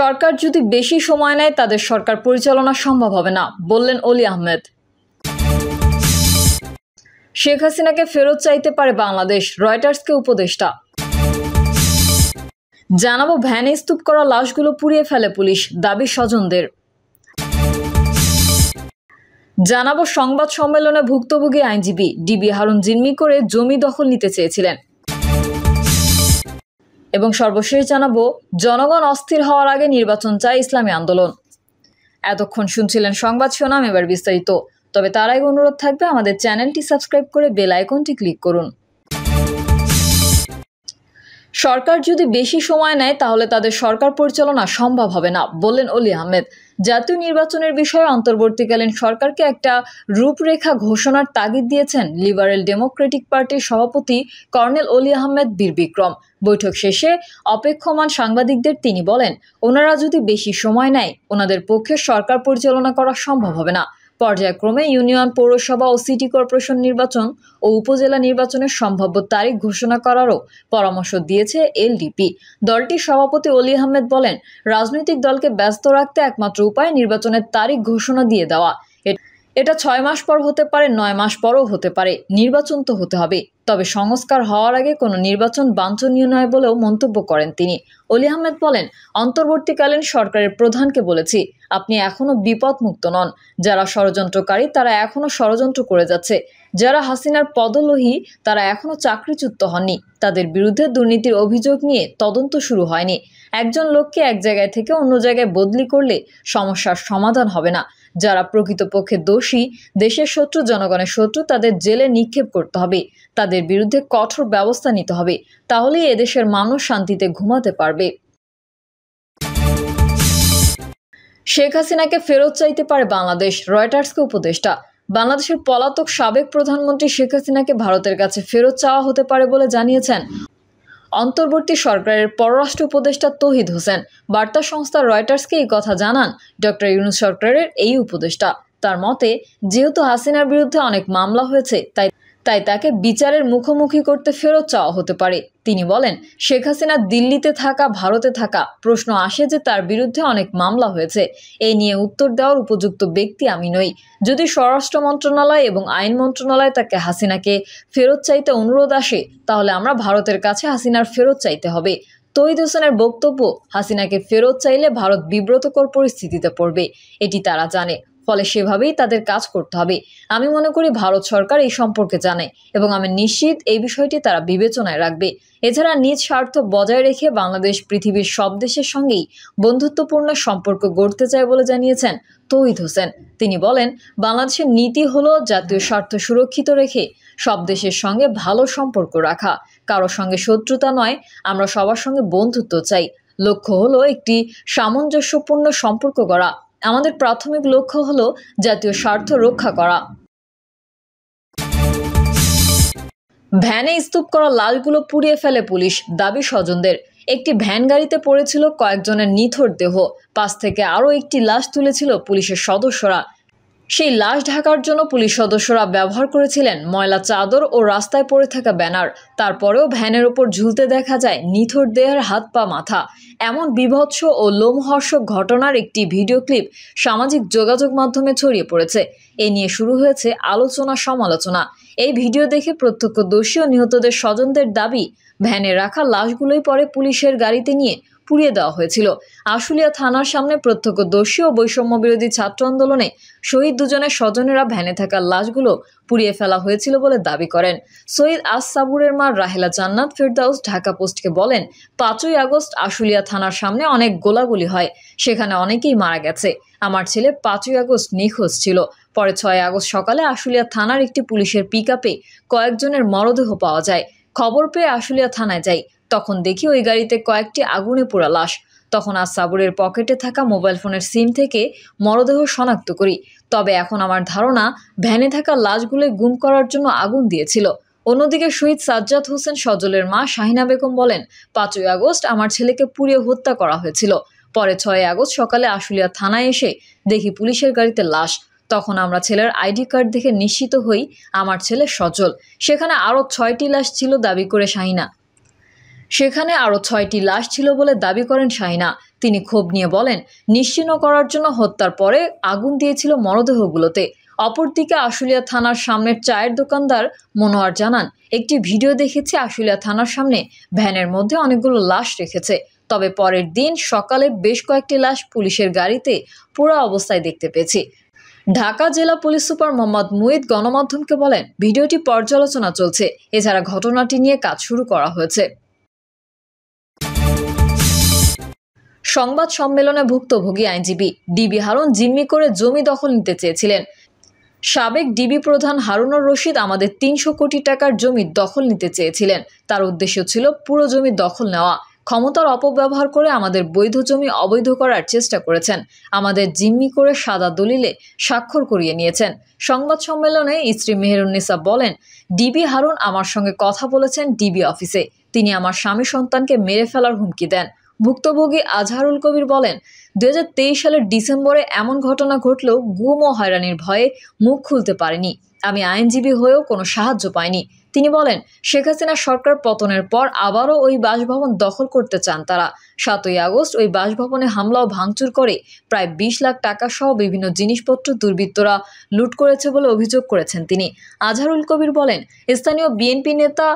সরকার যদি বেশি সময় নেয় তাদের সরকার পরিচালনা সম্ভব হবে না বললেন অলি আহমেদ শেখ হাসিনাকে ফেরত চাইতে পারে বাংলাদেশ রয়টার্সকে উপদেষ্টা জানাবো ভ্যানে স্তূপ করা লাশগুলো পুড়িয়ে ফেলে পুলিশ দাবি স্বজনদের জানাবো সংবাদ সম্মেলনে ভুক্তভোগী আইনজীবী ডিবি হারুন জিম্মি করে জমি দখল নিতে চেয়েছিলেন এবং সর্বশেষ জানাবো জনগণ অস্থির হওয়ার আগে নির্বাচন চায় ইসলামী আন্দোলন এতক্ষণ শুনছিলেন সংবাদ শোনাম এবার বিস্তারিত তবে তার আগে অনুরোধ থাকবে আমাদের চ্যানেলটি সাবস্ক্রাইব করে বেল আইকনটি ক্লিক করুন সরকার যদি বেশি সময় নেয় তাহলে তাদের সরকার পরিচালনা সম্ভব হবে না বললেন অলি আহমেদ জাতীয় নির্বাচনের বিষয়ে অন্তর্বর্তীকালীন সরকারকে একটা রূপরেখা ঘোষণার তাগিদ দিয়েছেন লিবারেল ডেমোক্রেটিক পার্টির সভাপতি কর্নেল অলি আহমেদ বীর বিক্রম বৈঠক শেষে অপেক্ষমান সাংবাদিকদের তিনি বলেন ওনারা যদি বেশি সময় নেয় ওনাদের পক্ষে সরকার পরিচালনা করা সম্ভব হবে না পর্যায়ক্রমে ইউনিয়ন পৌরসভা ও সিটি কর্পোরেশন নির্বাচন ও উপজেলা নির্বাচনের সম্ভাব্য তারিখ ঘোষণা করারও পরামর্শ দিয়েছে এলডিপি দলটির সভাপতি অলি আহমেদ বলেন রাজনৈতিক দলকে ব্যস্ত রাখতে একমাত্র উপায় নির্বাচনের তারিখ ঘোষণা দিয়ে দেওয়া এটা ছয় মাস পর হতে পারে নয় মাস পরও হতে পারে নির্বাচন তো হতে হবে তবে সংস্কার হওয়ার আগে কোনো নির্বাচন বাঞ্ছনীয় নয় বলেও মন্তব্য করেন তিনি অলি আহমেদ বলেন অন্তর্বর্তীকালীন সরকারের প্রধানকে বলেছি আপনি এখনও বিপদমুক্ত নন যারা ষড়যন্ত্রকারী তারা এখনও ষড়যন্ত্র করে যাচ্ছে যারা হাসিনার পদলোহী তারা এখনও চাকরিচ্যুত হননি তাদের বিরুদ্ধে দুর্নীতির অভিযোগ নিয়ে তদন্ত শুরু হয়নি একজন লোককে এক জায়গায় থেকে অন্য জায়গায় বদলি করলে সমস্যার সমাধান হবে না যারা প্রকৃতপক্ষে দোষী দেশের শত্রু জনগণের শত্রু তাদের জেলে নিক্ষেপ করতে হবে তাদের বিরুদ্ধে কঠোর ব্যবস্থা নিতে হবে তাহলেই এদেশের মানুষ শান্তিতে ঘুমাতে পারবে শেখ হাসিনাকে ফেরত চাইতে পারে বাংলাদেশ রয়টার্সকে উপদেষ্টা বাংলাদেশের পলাতক সাবেক প্রধানমন্ত্রী শেখ হাসিনাকে ভারতের কাছে ফেরত চাওয়া হতে পারে বলে জানিয়েছেন অন্তর্বর্তী সরকারের পররাষ্ট্র উপদেষ্টা তহিদ হোসেন বার্তা সংস্থা রয়টার্সকে এই কথা জানান ডক্টর ইউনুস সরকারের এই উপদেষ্টা তার মতে যেহেতু হাসিনার বিরুদ্ধে অনেক মামলা হয়েছে তাই তাই তাকে বিচারের মুখোমুখি করতে ফেরত চাওয়া হতে পারে তিনি বলেন শেখ হাসিনা দিল্লিতে থাকা ভারতে থাকা প্রশ্ন আসে যে তার বিরুদ্ধে অনেক মামলা হয়েছে এই নিয়ে উত্তর দেওয়ার উপযুক্ত ব্যক্তি আমি নই যদি স্বরাষ্ট্র মন্ত্রণালয় এবং আইন মন্ত্রণালয় তাকে হাসিনাকে ফেরত চাইতে অনুরোধ আসে তাহলে আমরা ভারতের কাছে হাসিনার ফেরত চাইতে হবে তহিদ হোসেনের বক্তব্য হাসিনাকে ফেরত চাইলে ভারত বিব্রতকর পরিস্থিতিতে পড়বে এটি তারা জানে ফলে সেভাবেই তাদের কাজ করতে হবে আমি মনে করি ভারত সরকার এই সম্পর্কে জানে এবং আমি নিশ্চিত এই বিষয়টি তারা বিবেচনায় রাখবে এছাড়া নিজ স্বার্থ বজায় রেখে বাংলাদেশ পৃথিবীর সব দেশের সঙ্গেই বন্ধুত্বপূর্ণ সম্পর্ক গড়তে চায় বলে জানিয়েছেন তৌহিদ হোসেন তিনি বলেন বাংলাদেশের নীতি হলো জাতীয় স্বার্থ সুরক্ষিত রেখে সব দেশের সঙ্গে ভালো সম্পর্ক রাখা কারো সঙ্গে শত্রুতা নয় আমরা সবার সঙ্গে বন্ধুত্ব চাই লক্ষ্য হলো একটি সামঞ্জস্যপূর্ণ সম্পর্ক গড়া আমাদের প্রাথমিক লক্ষ্য হল জাতীয় স্বার্থ রক্ষা করা ভ্যানে স্তূপ করা লালগুলো পুড়িয়ে ফেলে পুলিশ দাবি স্বজনদের একটি ভ্যান গাড়িতে পড়েছিল কয়েকজনের নিথর দেহ পাশ থেকে আরও একটি লাশ তুলেছিল পুলিশের সদস্যরা সেই লাশ ঢাকার জন্য পুলিশ সদস্যরা ব্যবহার করেছিলেন ময়লা চাদর ও রাস্তায় পড়ে থাকা ব্যানার তারপরেও ভ্যানের ওপর ঝুলতে দেখা যায় নিথর দেহের হাত পা মাথা এমন বিভৎস ও লোমহর্ষক ঘটনার একটি ভিডিও ক্লিপ সামাজিক যোগাযোগ মাধ্যমে ছড়িয়ে পড়েছে এ নিয়ে শুরু হয়েছে আলোচনা সমালোচনা এই ভিডিও দেখে প্রত্যক্ষদর্শী ও নিহতদের স্বজনদের দাবি ভ্যানে রাখা লাশগুলোই পরে পুলিশের গাড়িতে নিয়ে পুড়িয়ে দেওয়া হয়েছিল আশুলিয়া থানার সামনে প্রত্যক্ষদর্শী ও বৈষম্য বিরোধী ছাত্র আন্দোলনে শহীদ দুজনের স্বজনেরা ভ্যানে থাকা লাশগুলো পুড়িয়ে ফেলা হয়েছিল বলে দাবি করেন সৈয়দ আস সাবুরের মা রাহেলা জান্নাত ফেরদাউস ঢাকা পোস্টকে বলেন পাঁচই আগস্ট আশুলিয়া থানার সামনে অনেক গোলাগুলি হয় সেখানে অনেকেই মারা গেছে আমার ছেলে পাঁচই আগস্ট নিখোঁজ ছিল পরে ছয় আগস্ট সকালে আশুলিয়া থানার একটি পুলিশের পিক কয়েকজনের মরদেহ পাওয়া যায় খবর পেয়ে আশুলিয়া থানায় যাই তখন দেখি ওই গাড়িতে কয়েকটি আগুনে পোড়া লাশ তখন আর সাবুরের পকেটে থাকা মোবাইল ফোনের সিম থেকে মরদেহ শনাক্ত করি তবে এখন আমার ধারণা ভ্যানে থাকা লাশগুলো গুম করার জন্য আগুন দিয়েছিল অন্যদিকে শহীদ সাজ্জাদ হোসেন সজলের মা শাহিনা বেগম বলেন পাঁচই আগস্ট আমার ছেলেকে পুড়িয়ে হত্যা করা হয়েছিল পরে ছয় আগস্ট সকালে আশুলিয়া থানায় এসে দেখি পুলিশের গাড়িতে লাশ তখন আমরা ছেলের আইডি কার্ড দেখে নিশ্চিত হই আমার ছেলে সজল সেখানে আরও ছয়টি লাশ ছিল দাবি করে শাহিনা সেখানে আরও ছয়টি লাশ ছিল বলে দাবি করেন শাহিনা তিনি ক্ষোভ নিয়ে বলেন নিশ্চিন্ন করার জন্য হত্যার পরে আগুন দিয়েছিল মরদেহগুলোতে অপরদিকে আশুলিয়া থানার সামনের চায়ের দোকানদার মনোয়ার জানান একটি ভিডিও দেখেছে আশুলিয়া থানার সামনে ভ্যানের মধ্যে অনেকগুলো লাশ রেখেছে তবে পরের দিন সকালে বেশ কয়েকটি লাশ পুলিশের গাড়িতে পুরো অবস্থায় দেখতে পেয়েছি ঢাকা জেলা পুলিশ সুপার মোহাম্মদ মুইদ গণমাধ্যমকে বলেন ভিডিওটি পর্যালোচনা চলছে এছাড়া ঘটনাটি নিয়ে কাজ শুরু করা হয়েছে সংবাদ সম্মেলনে ভুক্তভোগী আইনজীবী ডিবি হারুন জিম্মি করে জমি দখল নিতে চেয়েছিলেন সাবেক ডিবি প্রধান হারুনুর রশিদ আমাদের তিনশো কোটি টাকার জমি দখল নিতে চেয়েছিলেন তার উদ্দেশ্য ছিল পুরো জমি দখল নেওয়া ক্ষমতার অপব্যবহার করে আমাদের বৈধ জমি অবৈধ করার চেষ্টা করেছেন আমাদের জিম্মি করে সাদা দলিলে স্বাক্ষর করিয়ে নিয়েছেন সংবাদ সম্মেলনে স্ত্রী মেহরুন্নিসা বলেন ডিবি হারুন আমার সঙ্গে কথা বলেছেন ডিবি অফিসে তিনি আমার স্বামী সন্তানকে মেরে ফেলার হুমকি দেন ভুক্তভোগী আজহারুল কবির বলেন দু সালের ডিসেম্বরে এমন ঘটনা ঘটলেও গুম ও হয়রানির ভয়ে মুখ খুলতে পারেনি আমি আইনজীবী হয়েও কোনো সাহায্য পাইনি তিনি বলেন শেখ হাসিনা সরকার পতনের পর আবারও ওই বাসভবন দখল করতে চান তারা সাতই আগস্ট ওই বাসভবনে হামলা ও ভাঙচুর করে প্রায় ২০ লাখ টাকা সহ বিভিন্ন জিনিসপত্র দুর্বৃত্তরা লুট করেছে বলে অভিযোগ করেছেন তিনি আজহারুল কবির বলেন স্থানীয় বিএনপি নেতা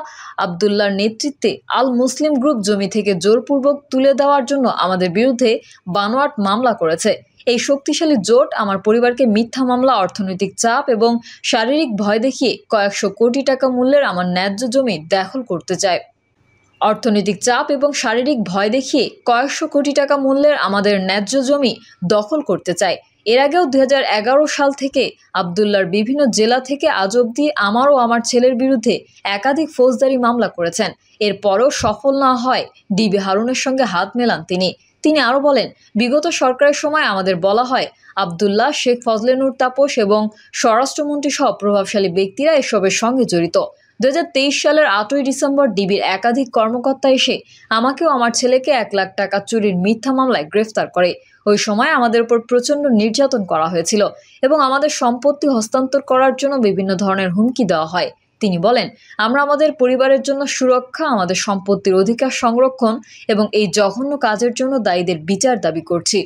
আবদুল্লার নেতৃত্বে আল মুসলিম গ্রুপ জমি থেকে জোরপূর্বক তুলে দেওয়ার জন্য আমাদের বিরুদ্ধে বানোয়াট মামলা করেছে এই শক্তিশালী জোট আমার পরিবারকে মিথ্যা মামলা অর্থনৈতিক চাপ এবং শারীরিক ভয় দেখিয়ে কয়েকশো কোটি টাকা মূল্যের আমার ন্যায্য জমি দখল করতে চায় অর্থনৈতিক চাপ এবং শারীরিক ভয় দেখিয়ে কয়েকশো কোটি টাকা মূল্যের আমাদের ন্যায্য জমি দখল করতে চায় এর আগেও দু সাল থেকে আবদুল্লার বিভিন্ন জেলা থেকে আজ অবধি আমার ও আমার ছেলের বিরুদ্ধে একাধিক ফৌজদারি মামলা করেছেন এরপরও সফল না হয় ডিবি হারুনের সঙ্গে হাত মেলান তিনি তিনি আরও বলেন বিগত সরকারের সময় আমাদের বলা হয় আবদুল্লাহ শেখ ফজলেনুর তাপস এবং স্বরাষ্ট্রমন্ত্রী সহ প্রভাবশালী ব্যক্তিরা এসবের সঙ্গে জড়িত দু সালের আটই ডিসেম্বর ডিবির একাধিক কর্মকর্তা এসে আমাকেও আমার ছেলেকে এক লাখ টাকা চুরির মিথ্যা মামলায় গ্রেফতার করে ওই সময় আমাদের উপর প্রচণ্ড নির্যাতন করা হয়েছিল এবং আমাদের সম্পত্তি হস্তান্তর করার জন্য বিভিন্ন ধরনের হুমকি দেওয়া হয় তিনি বলেন আমরা আমাদের পরিবারের জন্য সুরক্ষা আমাদের সম্পত্তির অধিকার সংরক্ষণ এবং এই জঘন্য কাজের জন্য দায়ীদের বিচার দাবি করছি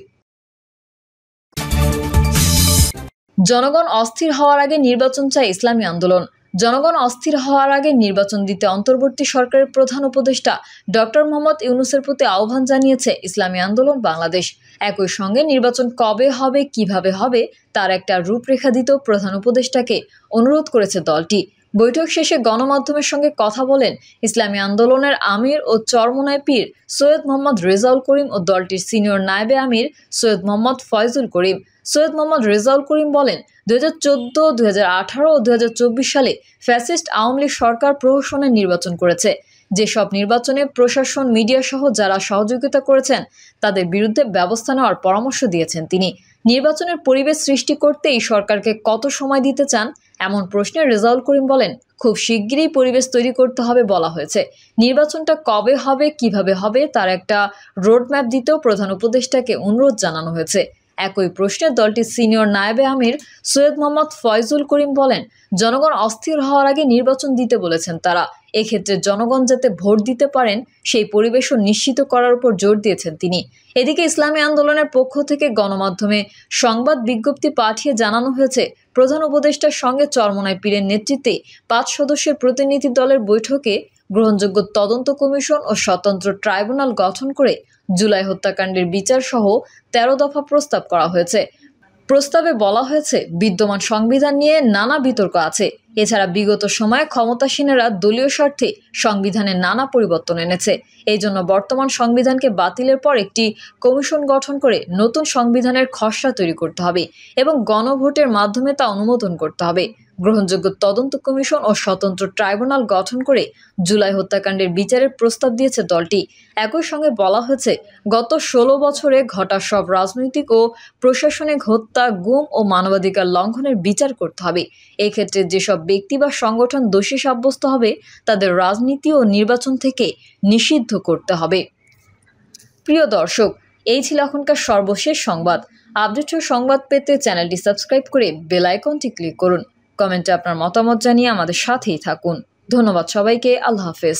জনগণ অস্থির হওয়ার আগে নির্বাচন চায় ইসলামী আন্দোলন জনগণ অস্থির হওয়ার আগে নির্বাচন দিতে অন্তর্বর্তী সরকারের প্রধান উপদেষ্টা ডক্টর মোহাম্মদ ইউনুসের প্রতি আহ্বান জানিয়েছে ইসলামী আন্দোলন বাংলাদেশ একই সঙ্গে নির্বাচন কবে হবে কিভাবে হবে তার একটা রূপরেখা দিতেও প্রধান উপদেষ্টাকে অনুরোধ করেছে দলটি বৈঠক শেষে গণমাধ্যমের সঙ্গে কথা বলেন ইসলামী আন্দোলনের আমির ও চরমোনায় পীর সৈয়দ মোহাম্মদ রেজাউল করিম ও দলটির সিনিয়র নায়েবে আমির সৈয়দ মোহাম্মদ ফয়জুল করিম সৈয়দ মোহাম্মদ রেজাউল করিম বলেন দু হাজার চোদ্দ ও দু হাজার চব্বিশ সালে ফ্যাসিস্ট আওয়ামী লীগ সরকার প্রহসনের নির্বাচন করেছে যেসব নির্বাচনে প্রশাসন মিডিয়া সহ যারা সহযোগিতা করেছেন তাদের বিরুদ্ধে ব্যবস্থা নেওয়ার পরামর্শ দিয়েছেন তিনি নির্বাচনের পরিবেশ সৃষ্টি করতে এই সরকারকে কত সময় দিতে চান এমন প্রশ্নে রেজাউল করিম বলেন খুব শিগগিরই পরিবেশ তৈরি করতে হবে বলা হয়েছে নির্বাচনটা কবে হবে কিভাবে হবে তার একটা রোডম্যাপ দিতেও প্রধান উপদেষ্টাকে অনুরোধ জানানো হয়েছে একই প্রশ্নে দলটির সিনিয়র নায়েবে আমির সৈয়দ মোহাম্মদ ফয়জুল করিম বলেন জনগণ অস্থির হওয়ার আগে নির্বাচন দিতে বলেছেন তারা এক্ষেত্রে জনগণ যাতে ভোট দিতে পারেন সেই পরিবেশও নিশ্চিত করার উপর জোর দিয়েছেন তিনি এদিকে ইসলামী আন্দোলনের পক্ষ থেকে গণমাধ্যমে সংবাদ বিজ্ঞপ্তি পাঠিয়ে জানানো হয়েছে প্রধান উপদেষ্টার সঙ্গে চরমনায় পীরের নেতৃত্বে পাঁচ সদস্যের প্রতিনিধি দলের বৈঠকে গ্রহণযোগ্য তদন্ত কমিশন ও স্বতন্ত্র ট্রাইব্যুনাল গঠন করে জুলাই হত্যাকাণ্ডের বিচার সহ তেরো দফা প্রস্তাব করা হয়েছে প্রস্তাবে বলা হয়েছে বিদ্যমান সংবিধান নিয়ে নানা বিতর্ক আছে এছাড়া বিগত সময়ে ক্ষমতাসীনেরা দলীয় স্বার্থে সংবিধানে নানা পরিবর্তন এনেছে এই জন্য বর্তমান সংবিধানকে বাতিলের পর একটি কমিশন গঠন করে নতুন সংবিধানের খসড়া তৈরি করতে হবে এবং গণভোটের মাধ্যমে তা অনুমোদন করতে হবে গ্রহণযোগ্য তদন্ত কমিশন ও স্বতন্ত্র ট্রাইব্যুনাল গঠন করে জুলাই হত্যাকাণ্ডের বিচারের প্রস্তাব দিয়েছে দলটি একই সঙ্গে বলা হয়েছে গত ষোলো বছরে ঘটা সব রাজনৈতিক ও প্রশাসনিক হত্যা গুম ও মানবাধিকার লঙ্ঘনের বিচার করতে হবে এক্ষেত্রে যেসব ব্যক্তি বা সংগঠন দোষী সাব্যস্ত হবে তাদের রাজনীতি ও নির্বাচন থেকে নিষিদ্ধ করতে হবে প্রিয় দর্শক এই ছিল এখনকার সর্বশেষ সংবাদ আপডেট সংবাদ পেতে চ্যানেলটি সাবস্ক্রাইব করে বেলাইকনটি ক্লিক করুন কমেন্টে আপনার মতামত জানিয়ে আমাদের সাথেই থাকুন ধন্যবাদ সবাইকে আল্লাহ হাফেজ